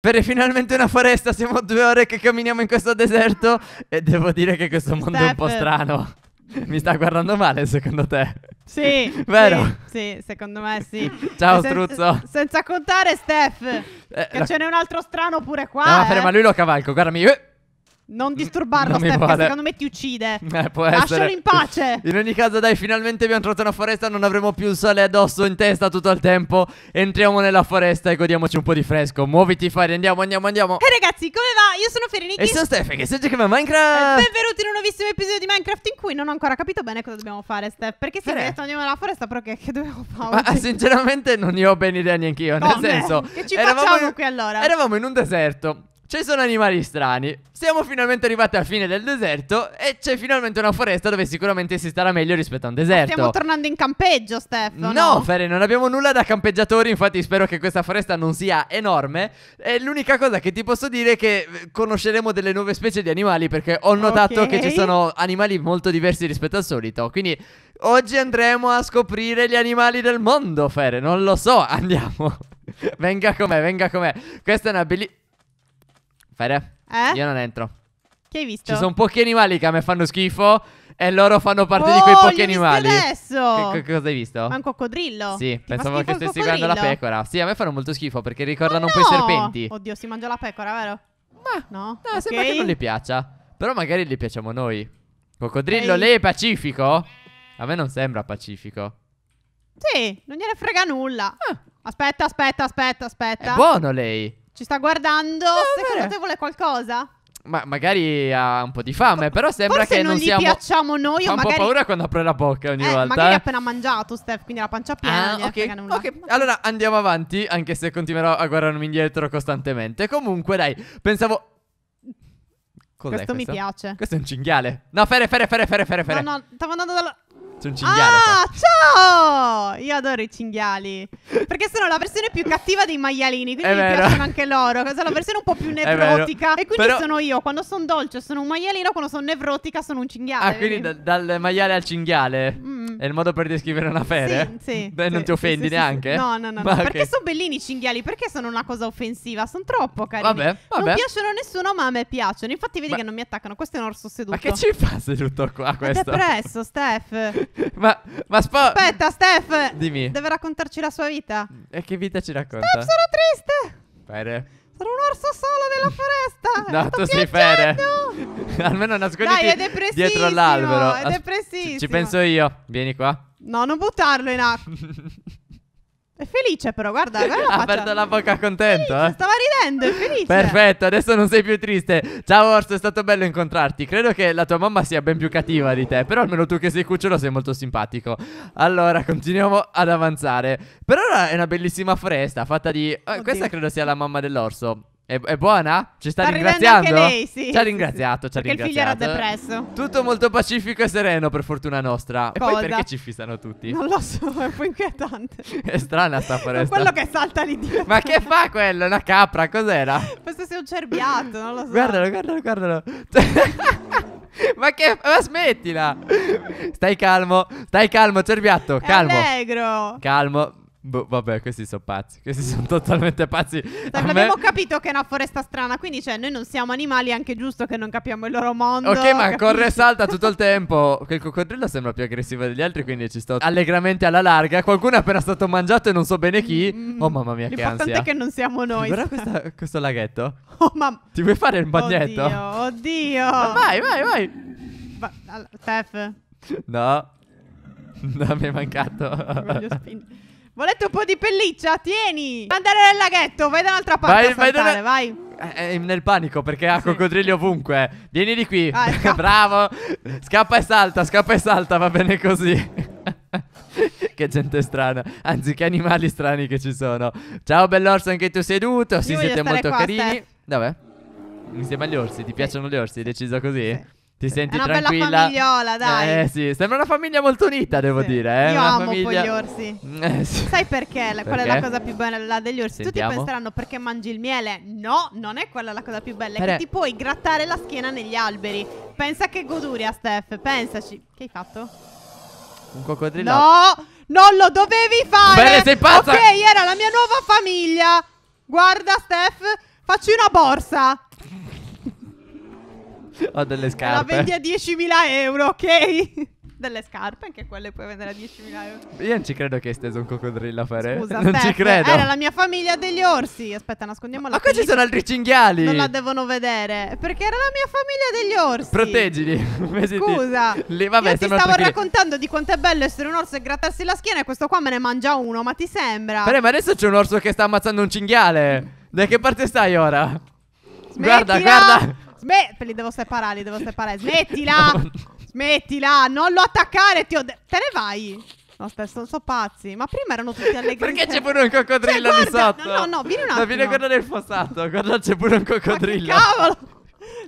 Bene, finalmente una foresta, siamo due ore che camminiamo in questo deserto e devo dire che questo mondo Steph. è un po' strano. Mi sta guardando male, secondo te? Sì, vero? Sì, sì secondo me sì. Ciao, sen Struzzo. Senza contare, Steph, eh, che la... ce n'è un altro strano pure qua. No, eh. però, ma lui lo cavalco, guardami. Eh. Non disturbarlo, non Steph, vale. secondo me ti uccide. Eh, può Lascialo essere. in pace. In ogni caso, dai, finalmente abbiamo trovato una foresta. Non avremo più il sole addosso in testa tutto il tempo. Entriamo nella foresta e godiamoci un po' di fresco. Muoviti, Fari. Andiamo, andiamo, andiamo. E hey, ragazzi, come va? Io sono Ferenichi. E sono Steph, che stai giocando a Minecraft. Eh, benvenuti in un nuovissimo episodio di Minecraft in cui non ho ancora capito bene cosa dobbiamo fare, Steph. Perché si è detto andiamo nella foresta, però che, che dobbiamo fare? Ma ah, sinceramente non ne ho ben idea neanche io. Nel senso, che ci eravamo facciamo in, qui allora? Eravamo in un deserto. Ci sono animali strani. Siamo finalmente arrivati alla fine del deserto e c'è finalmente una foresta dove sicuramente si starà meglio rispetto a un deserto. Ma stiamo tornando in campeggio, Stefano. No, no? non abbiamo nulla da campeggiatori, infatti spero che questa foresta non sia enorme. E l'unica cosa che ti posso dire è che eh, conosceremo delle nuove specie di animali perché ho notato okay. che ci sono animali molto diversi rispetto al solito. Quindi oggi andremo a scoprire gli animali del mondo, Ferre. Non lo so, andiamo. venga com'è, venga com'è. Questa è una bellissima... Fede, eh? io non entro. Che hai visto? Ci sono pochi animali che a me fanno schifo e loro fanno parte oh, di quei oh, pochi animali. adesso! Che, cosa hai visto? Ma un coccodrillo. Sì, pensavo che stessi guardando la pecora. Sì, a me fanno molto schifo perché ricordano no! un po' i serpenti. Oddio, si mangia la pecora, vero? Ma no, no okay. sembra che non gli piaccia. Però magari li piacciamo noi. Coccodrillo, Ehi. lei è pacifico? A me non sembra pacifico. Sì, non gliene frega nulla. Ah. Aspetta, aspetta, aspetta, aspetta. È buono lei ci sta guardando. Eh, Secondo te vuole qualcosa? Ma magari ha un po' di fame, però sembra Forse che non, non gli siamo... piacciamo noi. Fa un magari... po' paura quando apre la bocca ogni eh, volta. Magari ha eh. appena mangiato, Steph, quindi la pancia piena. Ah, okay. ok, allora andiamo avanti, anche se continuerò a guardarmi indietro costantemente. Comunque, dai, pensavo. Cos'è questo, questo mi piace. Questo è un cinghiale. No, fere, fere, fere, fere, fere. No, no, stavo andando dalla. C'è un cinghiale. Ah, fa. ciao! Io adoro i cinghiali. Perché sono la versione più cattiva dei maialini. Quindi mi piacciono anche loro. Sono la versione un po' più nevrotica. E quindi Però... sono io. Quando sono dolce sono un maialino. Quando sono nevrotica sono un cinghiale. Ah, quindi da, dal maiale al cinghiale. Mm. È il modo per descrivere una fede? Sì, sì. Beh, sì, non ti offendi sì, sì, neanche? No, no, no. no. Okay. Perché sono bellini i cinghiali? Perché sono una cosa offensiva? Sono troppo carini. Vabbè, vabbè. Non piacciono a nessuno, ma a me piacciono. Infatti, vedi ma... che non mi attaccano. Questo è un orso seduto. Ma che ci fa seduto qua? Questo? È depresso, Steph. ma, ma spo... Aspetta, Steph. Dimmi. Deve raccontarci la sua vita. E che vita ci racconta? Steph, sono triste. Fere. Sono un orso solo nella foresta. no, tu sei Fere. Almeno nasconditi Dai, è dietro l'albero. È depressissimo. ci penso io. Vieni qua. No, non buttarlo in acqua. È felice però, guarda, guarda la Ha aperto la bocca contento Felice, eh? Stava ridendo, è felice. Perfetto, adesso non sei più triste. Ciao Orso, è stato bello incontrarti. Credo che la tua mamma sia ben più cattiva di te, però almeno tu che sei cucciolo sei molto simpatico. Allora, continuiamo ad avanzare. Per ora è una bellissima foresta fatta di... Eh, questa credo sia la mamma dell'orso. È, è buona? Ci sta, sta ringraziando? Anche lei, sì. Ci ha ringraziato, ci ha ringraziato. il figlio era depresso. Tutto molto pacifico e sereno, per fortuna nostra. E Cosa? poi perché ci fissano tutti? Non lo so, è un po' inquietante. è strana sta foresta. quello che salta lì dietro. Ma che fa quello? Una capra, cos'era? Questo sia un cerbiato, non lo so. Guardalo, guardalo, guardalo. Ma che... Ma smettila Stai calmo Stai calmo Cerbiatto Calmo Allegro Calmo Boh, vabbè, questi sono pazzi. Questi sono totalmente pazzi. Sì, cioè, abbiamo me... capito che è una foresta strana. Quindi, cioè, noi non siamo animali, è anche giusto che non capiamo il loro mondo. Ok, ma capisci? corre e salta tutto il tempo. Quel coccodrillo sembra più aggressivo degli altri, quindi ci sto allegramente alla larga. Qualcuno è appena stato mangiato e non so bene chi. Mm. oh, mamma mia, che ansia. L'importante è che non siamo noi. Guarda questa, questo laghetto. Oh, mamma. Ti vuoi fare il bagnetto? Oddio, oddio. Ma Vai, vai, vai. Va- Steph. No. Non mi è mancato. Voglio spingere. Volete un po' di pelliccia? Tieni! Andare nel laghetto, vai da un'altra parte vai, saltare, vai, da... vai. È, nel panico perché ha sì. coccodrilli ovunque. Vieni di qui. Ah, Bravo. Scappa e salta, scappa e salta, va bene così. che gente strana. Anzi, che animali strani che ci sono. Ciao bell'orso, anche tu seduto. Sì, siete molto qua, carini. Steph. Dov'è? Insieme agli orsi, ti sì. piacciono gli orsi? Hai deciso così? Sì. Ti senti è una tranquilla? bella famigliola, eh, dai. Eh sì, sembra una famiglia molto unita, devo sì. dire. Eh? Io una amo famiglia... poi gli orsi. Eh, sì. Sai perché? La, qual è la cosa più bella degli orsi? Sentiamo. Tutti penseranno perché mangi il miele. No, non è quella la cosa più bella. È Pere... che ti puoi grattare la schiena negli alberi. Pensa che goduria, Steph. Pensaci. Che hai fatto? Un coccodrillo. No, non lo dovevi fare. Bene, sei pazza. Ok, era la mia nuova famiglia. Guarda, Steph, facci una borsa. Ho delle scarpe. La vendi a 10.000 euro, ok? delle scarpe, anche quelle puoi vendere a 10.000 euro. Io non ci credo che hai steso un coccodrillo a fare. Scusa, non ci credo. Era la mia famiglia degli orsi. Aspetta, nascondiamo la. Ma qua ci sono altri cinghiali. Non la devono vedere. Perché era la mia famiglia degli orsi. Proteggili. Scusa. Lì, vabbè, Io ti stavo raccontando di quanto è bello essere un orso e grattarsi la schiena. E questo qua me ne mangia uno. Ma ti sembra? Beh, ma adesso c'è un orso che sta ammazzando un cinghiale. Da che parte stai ora? Smettila. Guarda, guarda. Smetti, eh, li devo separare, li devo separare. Smettila! Smettila, non lo attaccare, ti ho de- Te ne vai! No, spesso sono pazzi. Ma prima erano tutti allegri. Perché c'è pure un coccodrillo cioè, di sotto? No, no, no, vieni un attimo. Da vieni guarda nel fossato, guarda c'è pure un coccodrillo. Ma cavolo!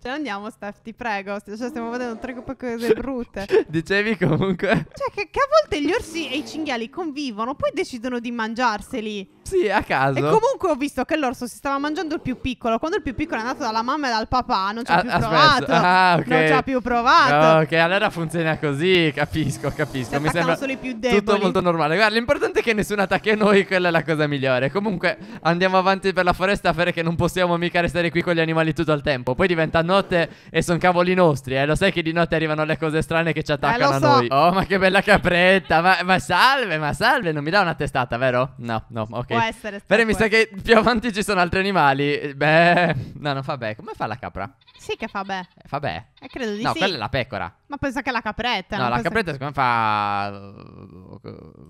Cioè, andiamo, Steph, ti prego. Cioè, stiamo vedendo tre cose cioè, brutte. Dicevi comunque. Cioè, che, che a volte gli orsi e i cinghiali convivono, poi decidono di mangiarseli. Sì, a caso. E comunque ho visto che l'orso si stava mangiando il più piccolo. Quando il più piccolo è andato dalla mamma e dal papà, non ci ha ah, più provato. Ah, ok. Non ci ha più provato. Ok, allora funziona così. Capisco, capisco. Si Mi sembra solo i più deboli. tutto molto normale. Guarda, l'importante è che nessuno attacchi a noi, quella è la cosa migliore. Comunque, andiamo avanti per la foresta fare che non possiamo mica restare qui con gli animali tutto il tempo. Poi diventa notte e sono cavoli nostri. Eh, lo sai che di notte arrivano le cose strane che ci eh, attaccano eh, a noi. Oh, ma che bella capretta. Ma, ma salve, ma salve. Non mi dà una testata, vero? No, no, ok può eh, essere. Però mi sa che più avanti ci sono altri animali. Eh, beh, no, non fa beh. Come fa la capra? Sì, che fa beh. Eh, fa beh. Eh, credo di no, sì. No, quella è la pecora. Ma pensa che è la capretta. No, la capretta che... secondo me fa.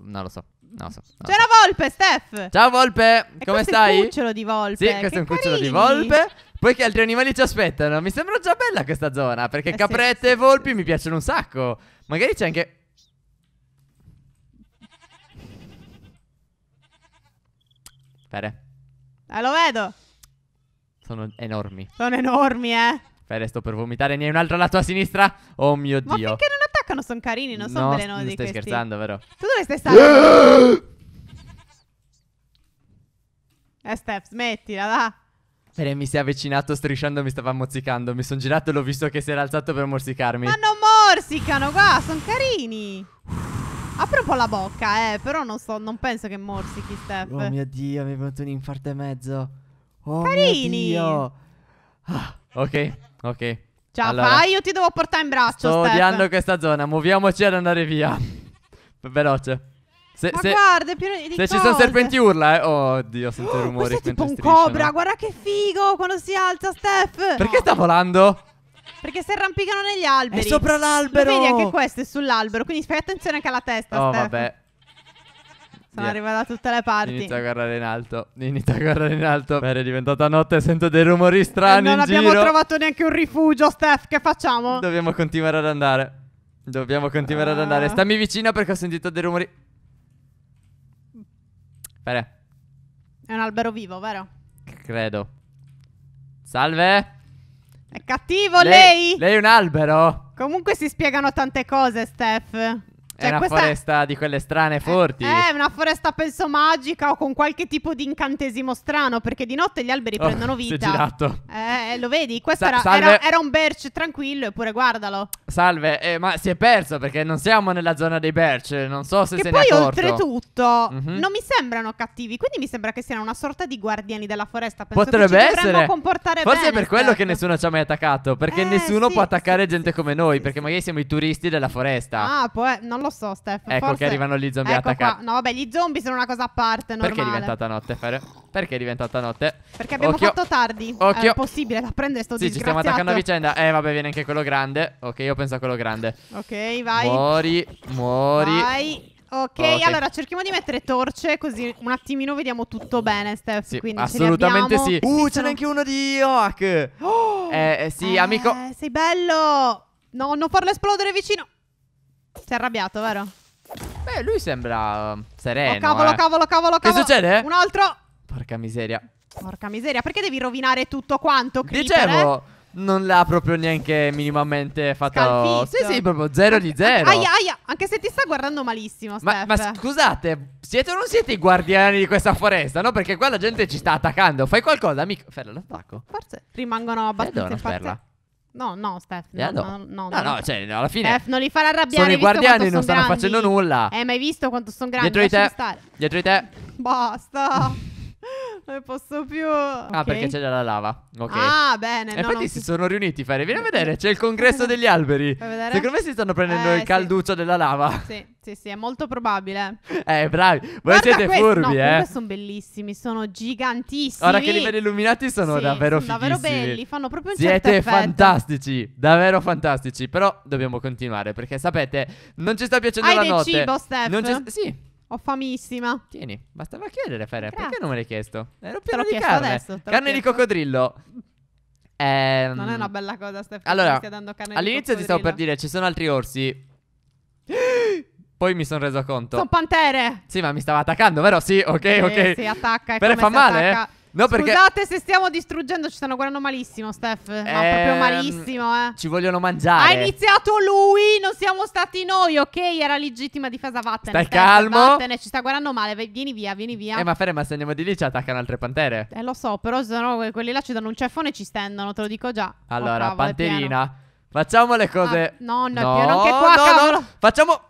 Non lo so. No, so, no. C'è la volpe, Steph. Ciao, volpe. E Come stai? È un cucciolo di volpe. Sì, questo che è un cucciolo carini. di volpe. Poi che altri animali ci aspettano? Mi sembra già bella questa zona. Perché eh, caprette sì, e volpi sì, mi piacciono un sacco. Magari c'è anche Fere. Eh, lo vedo. Sono enormi. Sono enormi, eh. Fere, sto per vomitare. Ne hai un altro alla tua sinistra? Oh mio Ma Dio. Ma perché non attaccano? Sono carini, non sono no, Non stai questi. scherzando, vero? Tu dove stai stando? eh, Steph, smettila, va. Fere, mi si è avvicinato strisciando mi stava mozzicando. Mi sono girato e l'ho visto che si era alzato per morsicarmi. Ma non morsicano, qua, sono carini. Apri un po' la bocca, eh. Però non, so, non penso che morsichi, Steph. Oh mio dio, mi è venuto un infarto e mezzo. Oh Carini. mio dio. Ah, ok, ok. Ciao, allora, fai? Io ti devo portare in braccio, sto Steph. odiando questa zona. Muoviamoci ad andare via. Veloce. Se, Ma se, guarda, è pieno di Se ci sono serpenti urla, eh. Oddio, oh, sento i rumori. Oh, questo è tipo un cobra, guarda che figo quando si alza, Steph. Perché sta volando? Perché si arrampicano negli alberi. È sopra l'albero. Lo vedi anche questo è sull'albero, quindi fai attenzione anche alla testa, Oh, Steph. vabbè. Sono Via. arrivata da tutte le parti. Inizia a guardare in alto. Inizia a guardare in alto. Beh, è diventata notte, sento dei rumori Eh, strani non in abbiamo giro. trovato neanche un rifugio, Steph. Che facciamo? Dobbiamo continuare ad andare. Dobbiamo continuare ad andare. Ah. Stammi vicino perché ho sentito dei rumori. Bene, È un albero vivo, vero? credo. Salve? È cattivo lei? Lei, è un albero. Comunque si spiegano tante cose, Steph. Cioè, è una foresta è... di quelle strane eh, forti. È, eh, è una foresta, penso, magica o con qualche tipo di incantesimo strano, perché di notte gli alberi oh, prendono vita. è girato. Eh, eh, lo vedi? Questo Sa- era, era, era, un birch tranquillo, eppure guardalo. Salve, eh, ma si è perso perché non siamo nella zona dei birch, non so se che se poi, ne è accorto. poi, oltretutto, mm-hmm. non mi sembrano cattivi, quindi mi sembra che siano una sorta di guardiani della foresta. Penso Potrebbe essere. comportare Forse bene, è per quello che certo. nessuno ci ha mai attaccato, perché eh, nessuno sì, può attaccare sì, gente sì, come noi, perché magari siamo i turisti della foresta. Ah, poi non lo lo so, Steph. Ecco forse... che arrivano gli zombie ecco attaccati. No, vabbè, gli zombie sono una cosa a parte. Normale. Perché è diventata notte, Fer? Perché è diventata notte? Perché abbiamo Occhio. fatto tardi. Eh, Occhio. È possibile da prendere sto Sì, ci stiamo attaccando a vicenda. Eh, vabbè, viene anche quello grande. Ok, io penso a quello grande. Ok, vai. Muori, muori. Vai. Okay, ok, allora cerchiamo di mettere torce così un attimino vediamo tutto bene, Steph. Sì, quindi assolutamente sì. Uh, ce n'è anche uno di Oak. Oh, eh, eh, sì, eh, amico. Sei bello. No, non farlo esplodere vicino. Si arrabbiato, vero? Beh, lui sembra sereno. Oh, cavolo, eh. cavolo, cavolo, cavolo. Che succede? Un altro. Porca miseria. Porca miseria, perché devi rovinare tutto quanto? Creeper, Dicevo, eh? non l'ha proprio neanche minimamente fatto. Scalfizio. Sì, sì, proprio zero di zero. Aia, aia, anche se ti sta guardando malissimo. Ma, ma, scusate, siete o non siete i guardiani di questa foresta? No, perché qua la gente ci sta attaccando. Fai qualcosa, amico. Ferla l'attacco. Forse rimangono abbastanza. Eh, ferla. No, no, Steph. Eh, no, no. No, no, no, no, cioè, alla fine. Steph non li farà arrabbiare. Sono i guardiani, non stanno grandi. facendo nulla. Eh, ma hai visto quanto sono grandi? Dietro di te. Dietro di te. Basta. non ne posso più. Ah, ah okay. perché c'è già la lava. Ok. Ah, bene. E no, infatti si sono riuniti, Fare. Vieni a vedere, c'è il congresso degli alberi. Secondo me si stanno prendendo eh, il calduccio sì. della lava. Sì, sì, sì, è molto probabile. Eh, bravi. Voi Guarda siete questi. furbi, no, eh. sono bellissimi, sono gigantissimi. Ora che li vedi illuminati sono sì, davvero sono davvero belli, fanno proprio un siete certo Siete fantastici, davvero fantastici. Però dobbiamo continuare perché sapete, non ci sta piacendo Hai la notte. Cibo, Steph. Non ci... Sì, ho famissima. Tieni, bastava chiedere, Fere. Grazie. Perché non me l'hai chiesto? Ero pieno di carne. Adesso, carne di coccodrillo. Ehm... Non è ehm, una bella cosa, Stefano. Allora, all'inizio ti stavo per dire, ci sono altri orsi. Poi mi sono reso conto. Sono pantere. Sì, ma mi stava attaccando, vero? Sì, ok, ok. Eh, si attacca. Però fa male? Attacca. No, perché... Scusate se stiamo distruggendo, ci stanno guardando malissimo, Steph. Ma ehm, proprio malissimo, eh. Ci vogliono mangiare. Ha iniziato lui, non siamo stati noi, ok? Era legittima difesa, vattene. Stai Steph, calmo. Vattene, ci sta guardando male, vieni via, vieni via. Eh, ma Fere, ma se andiamo di lì ci attaccano altre pantere. Eh, lo so, però se no quelli là ci danno un ceffone e ci stendono, te lo dico già. Allora, oh, bravo, panterina. Facciamo le cose. Ah, no, no, no, non che qua, no, no. Facciamo...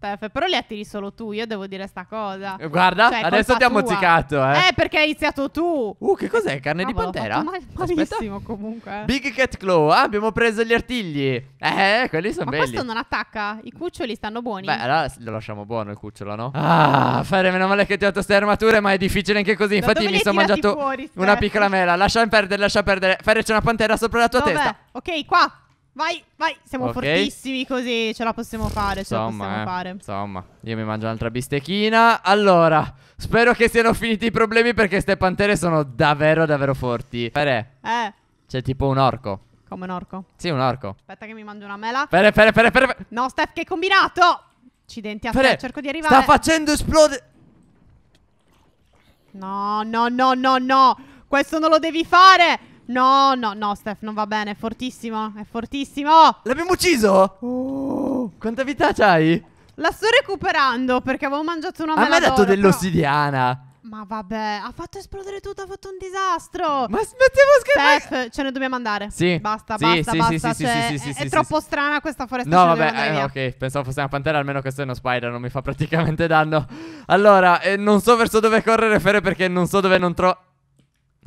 Perfetto, però li attiri solo tu, io devo dire sta cosa. Eh, guarda, cioè, adesso ti ha mozzicato, eh. Eh, perché hai iniziato tu. Uh, che cos'è? Carne Cavolo, di pantera? Ma malissimo Aspetta. comunque. Eh. Big Cat Claw, ah, abbiamo preso gli artigli. Eh, quelli sono belli. Ma questo non attacca? I cuccioli stanno buoni? Beh, allora lo lasciamo buono il cucciolo, no? Ah, fare meno male che ti ho dato queste armature, ma è difficile anche così. Infatti mi sono mangiato fuori, una piccola mela. Lascia perdere, lascia perdere. Fare c'è una pantera sopra la tua Dov'è? testa. Ok, qua. Vai, vai, siamo okay. fortissimi così, ce la possiamo fare, ce la possiamo eh, fare. Insomma, io mi mangio un'altra bistecchina. Allora, spero che siano finiti i problemi perché queste pantere sono davvero, davvero forti. Pere, eh. c'è tipo un orco. Come un orco? Sì, un orco. Aspetta che mi mangio una mela. Pere, pere, pere, pere. No, Steph, che combinato! Accidenti, aspetta, cerco di arrivare. Sta facendo esplodere... No, no, no, no, no! Questo non lo devi fare! No, no, no, Steph, non va bene. È fortissimo. È fortissimo. L'abbiamo ucciso? Oh, quanta vita c'hai? La sto recuperando perché avevo mangiato una mela. A me ha dato dell'ossidiana. Però... Ma vabbè, ha fatto esplodere tutto, ha fatto un disastro. Ma smettiamo scherzando. Steph, ce ne dobbiamo andare. Sì. Basta, sì, basta, sì, basta. Sì, cioè, sì, sì, è, sì, è troppo strana questa foresta. No, vabbè, eh, ok. Pensavo fosse una pantera, almeno questo è uno spider, non mi fa praticamente danno. Allora, eh, non so verso dove correre, Fere, perché non so dove non trovo...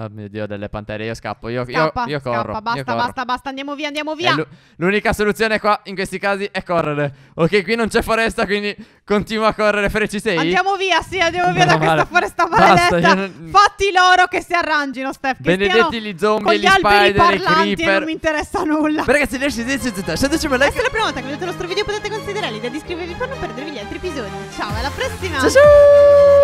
Oh mio dio, delle pantere, io scappo, io, scappa, io, io corro. Scappa, basta, io corro. basta, basta, andiamo via, andiamo via. L'unica soluzione qua in questi casi è correre. Ok, qui non c'è foresta, quindi continua a correre. Fere, ci sei? Andiamo via, sì, andiamo no, via da male. questa foresta maledetta. Basta, non... Fatti loro che si arrangino, Steph. Che Benedetti gli zombie, gli, spider, i creeper. non mi interessa nulla. Ma ragazzi, lasciate un like. Se è la prima volta che vedete il nostro video potete considerare di iscrivervi per non perdervi gli altri episodi. Ciao, alla prossima. ciao. ciao.